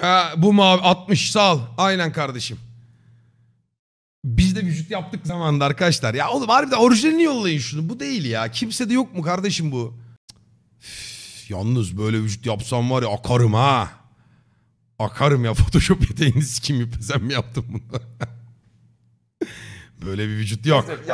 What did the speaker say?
Ha, bu mavi 60 sağ ol. Aynen kardeşim. Biz de vücut yaptık zamanında arkadaşlar. Ya oğlum harbiden orijinalini yollayın şunu. Bu değil ya. Kimse de yok mu kardeşim bu? Üf, yalnız böyle vücut yapsam var ya akarım ha. Akarım ya Photoshop yeteneğini sikim mi yaptım bunu. böyle bir vücut yok.